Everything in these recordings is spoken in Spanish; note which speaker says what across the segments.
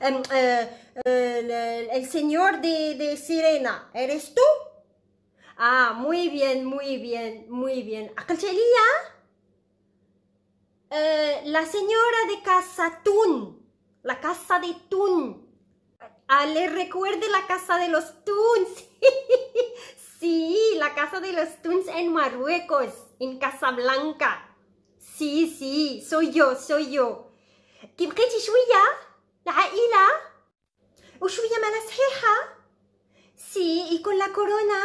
Speaker 1: Em, eh, el señor de, Sirena, ¿eres tú? Ah, muy bien, muy bien, muy bien. ¿Acacharía? Eh, la señora de casa Tun, la casa de Tun. Ah, le recuerde la casa de los Tuns. sí, la casa de los Tuns en Marruecos, en Casablanca. Sí, sí, soy yo, soy yo. ¿Qué Ushuya malas jeja? Sí, y con la corona.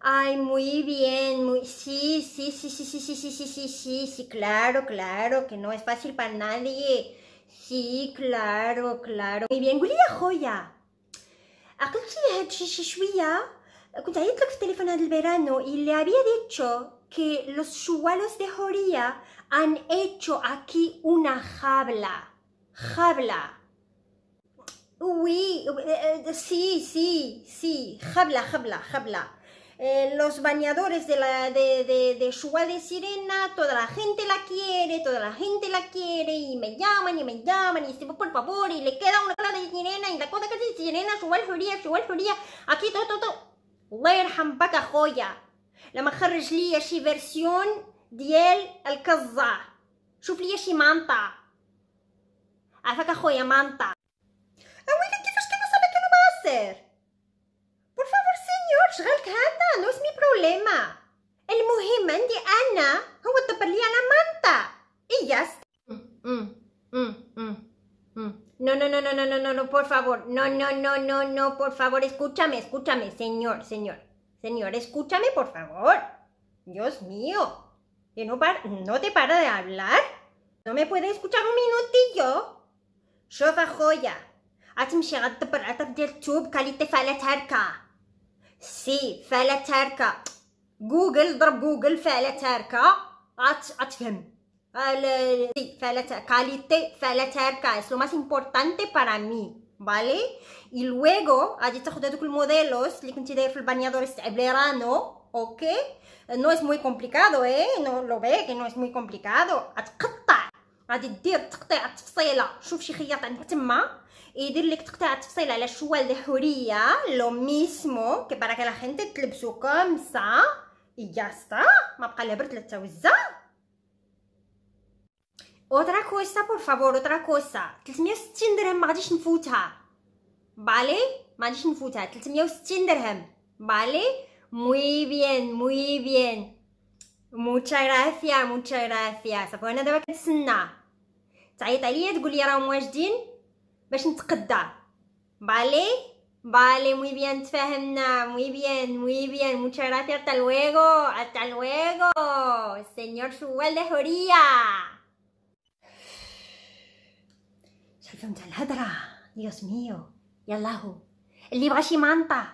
Speaker 1: Ay, muy bien, muy... Sí, sí, sí, sí, sí, sí, sí, sí, sí, sí, sí, claro, claro, que no es fácil para nadie. Sí, claro, claro. Muy bien, Joya. Joya? qué عقلتي هاد الشي شوية؟ كنت el teléfono teléfono verano y y había dicho que los chualos de Joría han hecho aquí una jabla. Jabla. Eh, eh, sí, sí, sí, habla, habla, habla. Eh, los bañadores de, la, de, de, de Shua Sirena, toda la gente la quiere, toda la gente la quiere, y me llaman, y me llaman, y dicen, por favor, y le queda una cara de sirena, y la cosa que dice sirena, Shua el Furia, Shua aquí todo, todo, todo. paca Joya. La mujer es la si versión, diel, el caza, su lía, si manta. Afaka Joya manta. Por favor señor no mi problema problema el de de ana te دبر la manta manta ya mm, mm, mm, No, no, no, no, no, no, no, no, por favor. No, no, no, no, no, por favor. Escúchame, escúchame, señor, señor. Señor, escúchame, por favor. Dios mío. Que no, par no te para de hablar. ¿No me puede escuchar un minutillo? Sofa joya te vas a buscar en youtube, calidad, calidad de sí si, calidad de google, haz google, calidad de trabajo te vas a entender calidad, calidad de trabajo, es lo más importante para mí ¿vale? y luego, ahí te vas a ir con modelos que tienes que poner en el bañador este verano ¿ok? no es muy complicado ¿eh? no lo ve que no es muy complicado غادي دير تقطيع التفصيله شوف شي خياط عندك تما يدير لك تقطيع التفصيله على شوال الحوريه لو ميسمو بارك الله خنت تلبسو كوم سا يا ستا ما بقى لا برد لا توزه اوترا كوسا بور فابور اوترا كوسا 360 درهم ما غاديش نفوتها بالي ما غاديش نفوتها 360 درهم بالي موي بيان موي بيان موتشا غرافيا موتشا غرافيا صافي انا دابا كنتسنى تعيط عليا تقول لي راهم واجدين باش نتقدا بالي بالي موي بيان تفاهمنا موي بيان موي بيان متشراتي حتى لويغو حتى لويغو السنيور شوال لهوريا شحال فهمت على الهضره يا سميو يلا هو اللي بغى شي مانطا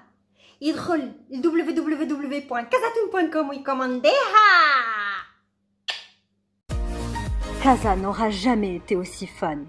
Speaker 1: يدخل لدبليو دبليو دبليو بوان كازاتون بوان كوم ويكومانديها Raza n'aura jamais été aussi fun.